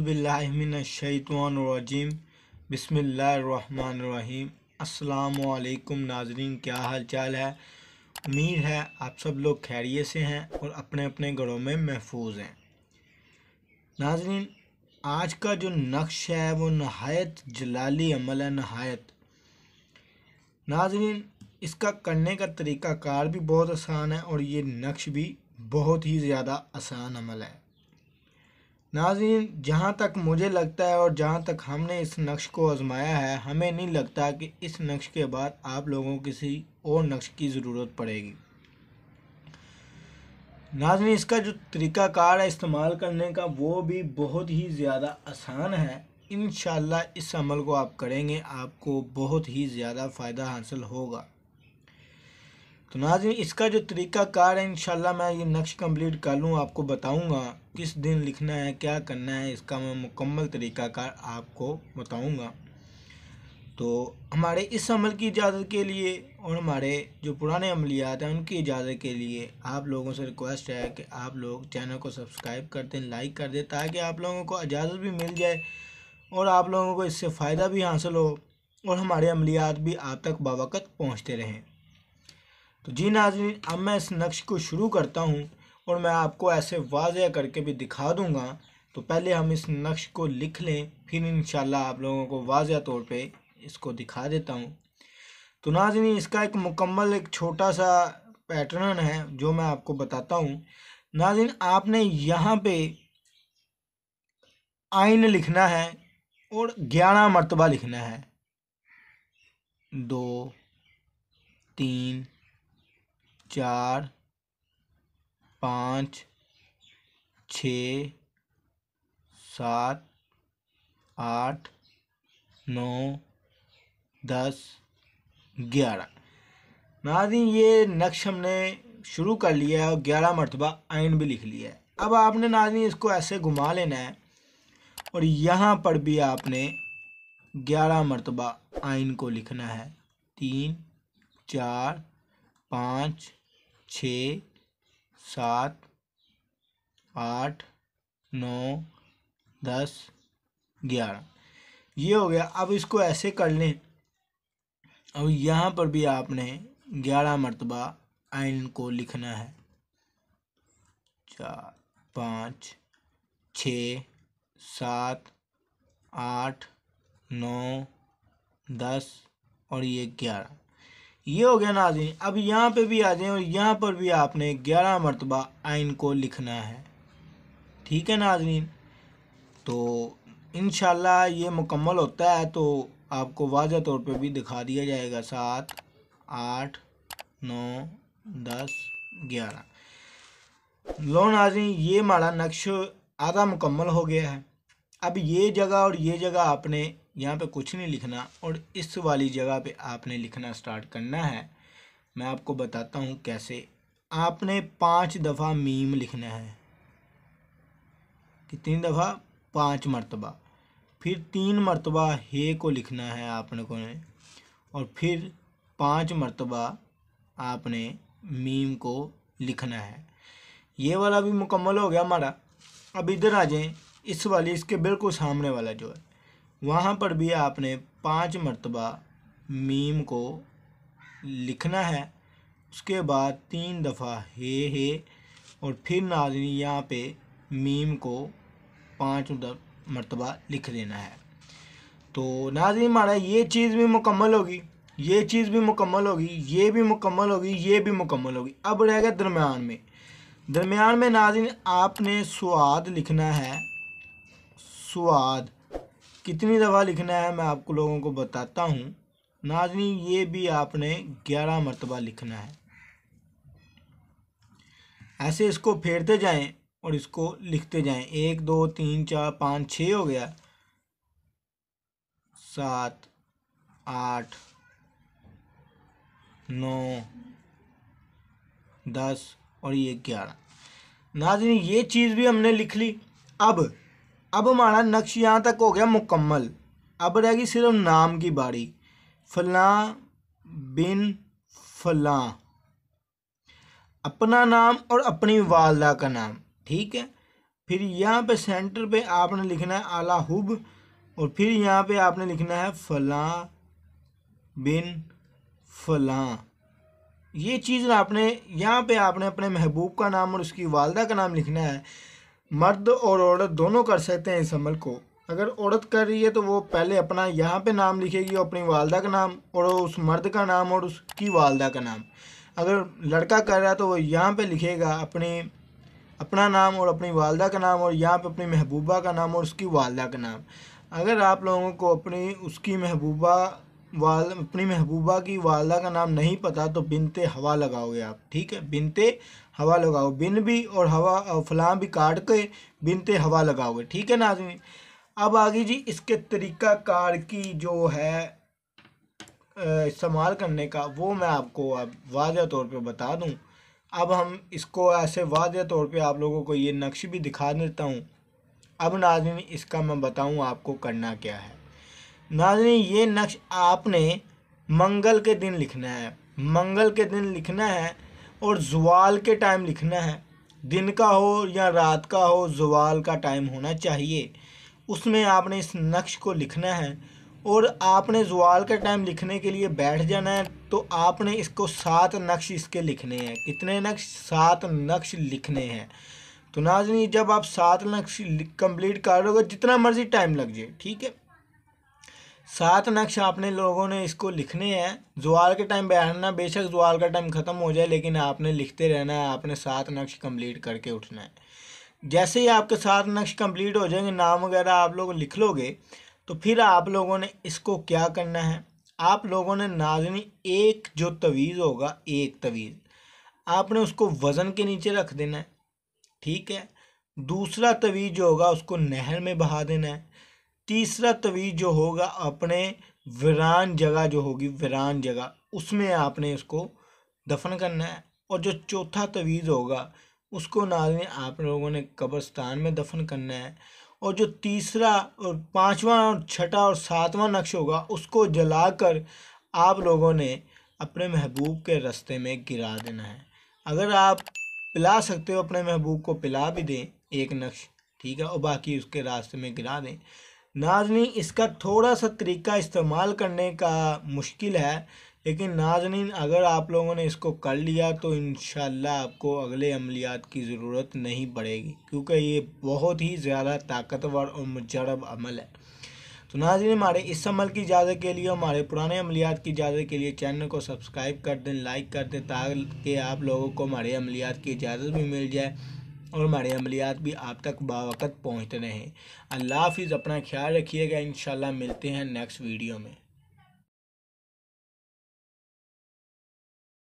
अज़बिल्लिमिनशैतवानरजीम बसमीम् अल्लाम नाजरीन क्या हाल चाल है उम्मीद है आप सब लोग खैरियत से हैं और अपने अपने घरों में महफूज हैं नाजरीन आज का जो नक्श है वो नहायत जलाली अमल है नहायत नाजरीन इसका करने का तरीक़ाकार भी बहुत आसान है और ये नक्श भी बहुत ही ज़्यादा आसान अमल है नाजीन जहाँ तक मुझे लगता है और जहाँ तक हमने इस नक्श को आजमाया है हमें नहीं लगता कि इस नक्श के बाद आप लोगों को किसी और नक्श की ज़रूरत पड़ेगी नाजनी इसका जो तरीक़ाकार है इस्तेमाल करने का वो भी बहुत ही ज़्यादा आसान है इन इस अमल को आप करेंगे आपको बहुत ही ज़्यादा फ़ायदा हासिल होगा तो नाजिन इसका जो तरीक़ाकार है इन मैं ये नक्श कंप्लीट कर लूँ आपको बताऊँगा किस दिन लिखना है क्या करना है इसका मैं मुकम्मल तरीक़ाकार आपको बताऊंगा तो हमारे इस अमल की इजाज़त के लिए और हमारे जो पुराने अमलियात हैं उनकी इजाज़त के लिए आप लोगों से रिक्वेस्ट है कि आप लोग चैनल को सब्सक्राइब कर दें लाइक कर दें ताकि आप लोगों को इजाज़त भी मिल जाए और आप लोगों को इससे फ़ायदा भी हासिल हो और हमारे अमलियात भी आप तक बावक़त पहुँचते रहें तो जी नाजरीन अब मैं इस नक्श को शुरू करता हूँ और मैं आपको ऐसे वाजिया करके भी दिखा दूँगा तो पहले हम इस नक्श को लिख लें फिर इन आप लोगों को वाजह तौर पर इसको दिखा देता हूँ तो नाजनी इसका एक मुकम्मल एक छोटा सा पैटर्न है जो मैं आपको बताता हूँ नाजिन आपने यहाँ पे आइन लिखना है और ग्यारह मरतबा लिखना है दो तीन चार पाँच छ सात आठ नौ दस ग्यारह नाजी ये नक्श हमने शुरू कर लिया है और ग्यारह मरतबा आइन भी लिख लिया है अब आपने नाजी इसको ऐसे घुमा लेना है और यहाँ पर भी आपने ग्यारह मरतबा आइन को लिखना है तीन चार पाँच छ सात आठ नौ दस ग्यारह ये हो गया अब इसको ऐसे कर लें और यहाँ पर भी आपने ग्यारह मरतबा आइन को लिखना है चार पाँच छ सात आठ नौ दस और ये ग्यारह ये हो गया नाजिन अब यहाँ पे भी आ जाए और यहाँ पर भी आपने ग्यारह मरतबा आइन को लिखना है ठीक है नाजरीन तो इन ये मुकम्मल होता है तो आपको वाज तौर पे भी दिखा दिया जाएगा सात आठ नौ दस ग्यारह लो नाजरीन ये माड़ा नक्श आधा मुकम्मल हो गया है अब ये जगह और ये जगह आपने यहाँ पे कुछ नहीं लिखना और इस वाली जगह पे आपने लिखना स्टार्ट करना है मैं आपको बताता हूँ कैसे आपने पाँच दफ़ा मीम लिखना है कितनी दफ़ा पाँच मरतबा फिर तीन मरतबा हे को लिखना है आपने को ने और फिर पाँच मरतबा आपने मीम को लिखना है ये वाला भी मुकम्मल हो गया हमारा अब इधर आ जाएं इस वाली इसके बिल्कुल सामने वाला जो है वहाँ पर भी आपने पाँच मरतबा मीम को लिखना है उसके बाद तीन दफ़ा हे हे और फिर नाजनी यहाँ पे मीम को पाँच मरतबा लिख देना है तो नाजनी हमारा ये चीज़ भी मुकम्मल होगी ये चीज़ भी मुकम्मल होगी ये भी मुकम्मल होगी ये भी मुकम्मल होगी अब रह गया दरमियान में दरमियान में नाजिन आपने स्वाद लिखना है स्वाद कितनी दफ़ा लिखना है मैं आपको लोगों को बताता हूँ नाजनी ये भी आपने ग्यारह मरतबा लिखना है ऐसे इसको फेरते जाएं और इसको लिखते जाएं एक दो तीन चार पाँच छ हो गया सात आठ नौ दस और ये ग्यारह नाजनी ये चीज़ भी हमने लिख ली अब अब हमारा नक्श यहाँ तक हो गया मुकम्मल अब रहेगी सिर्फ नाम की बारी फलां बिन फलां अपना नाम और अपनी वालदा का नाम ठीक है फिर यहाँ पे सेंटर पे आपने लिखना है आला हुब और फिर यहाँ पे आपने लिखना है फलां बिन फलां ये चीज़ आपने यहाँ पे आपने अपने महबूब का नाम और उसकी वालदा का नाम लिखना है मर्द और औरत दोनों कर सकते हैं इस अमल को अगर औरत कर रही है तो वो पहले अपना यहाँ पे नाम लिखेगी अपनी वालदा का नाम और उस मर्द का नाम और उसकी वालदा का नाम अगर लड़का कर रहा है तो वो यहाँ पे लिखेगा अपने अपना नाम और अपनी वालदा का नाम और यहाँ पे अपनी महबूबा का नाम और उसकी वालदा का नाम अगर आप लोगों को अपनी उसकी महबूबा वाल अपनी महबूबा की वालदा का नाम नहीं पता तो बिनते हवा लगाओगे आप ठीक है बिनते हवा लगाओ बिन भी और हवा फलाम भी काट के बिनते हवा लगाओगे ठीक है आदमी अब आगे जी इसके तरीका कार की जो है इस्तेमाल करने का वो मैं आपको अब वाजह तौर पे बता दूँ अब हम इसको ऐसे वाजह तौर पे आप लोगों को ये नक्श भी दिखा देता हूँ अब नाजनी इसका मैं बताऊँ आपको करना क्या है नाजनी ये नक्श आपने मंगल के दिन लिखना है मंगल के दिन लिखना है और जुवाल के टाइम लिखना है दिन का हो या रात का हो ज़ुवाल का टाइम होना चाहिए उसमें आपने इस नक्श को लिखना है और आपने जुवाल का टाइम लिखने के लिए बैठ जाना है तो आपने इसको सात नक्श इसके लिखने हैं कितने नक्श सात नक्श लिखने हैं तो नाजनी जब आप सात नक्श कंप्लीट हो जितना मर्ज़ी टाइम लग जाए ठीक है सात नक्श आपने लोगों ने इसको लिखने हैं जुआल के टाइम बैठना बेशक जुआल का टाइम ख़त्म हो जाए लेकिन आपने लिखते रहना है आपने सात नक्श कंप्लीट करके उठना है जैसे ही आपके सात नक्श कंप्लीट हो जाएंगे नाम वगैरह आप लोग लिख लोगे तो फिर आप लोगों ने इसको क्या करना है आप लोगों ने नाजनी एक जो तवीज़ होगा एक तवीज़ आपने उसको वज़न के नीचे रख देना है ठीक है दूसरा तवीज़ जो होगा उसको नहर में बहा देना है तीसरा तवीज़ जो होगा अपने वीरान जगह जो होगी वीरान जगह उसमें आपने इसको दफन करना है और जो चौथा तवीज़ होगा उसको नाजन आप लोगों ने कब्रस्तान में दफन करना है और जो तीसरा और पाँचवा और छठा और सातवां नक्श होगा उसको जलाकर आप लोगों ने अपने महबूब के रास्ते में गिरा देना है अगर आप पिला सकते हो अपने महबूब को पिला भी दें एक नक्श ठीक है और बाकी उसके रास्ते में गिरा दें नाजनी इसका थोड़ा सा तरीका इस्तेमाल करने का मुश्किल है लेकिन नाजनीन अगर आप लोगों ने इसको कर लिया तो इन आपको अगले अमलियात की ज़रूरत नहीं पड़ेगी क्योंकि ये बहुत ही ज़्यादा ताकतवर और मजरब अमल है तो नाजरीन हमारे इस अमल की इजाज़त के लिए हमारे पुराने अमलियात की इजाज़त के लिए चैनल को सब्सक्राइब कर दें लाइक कर दें ताकि आप लोगों को हमारे अमलियात की इजाज़त भी मिल जाए और हमारे अमलियात भी आप तक बावक़त पहुँचते रहें अल्लाह हाफिज़ अपना ख्याल रखिएगा इन मिलते हैं नेक्स्ट वीडियो में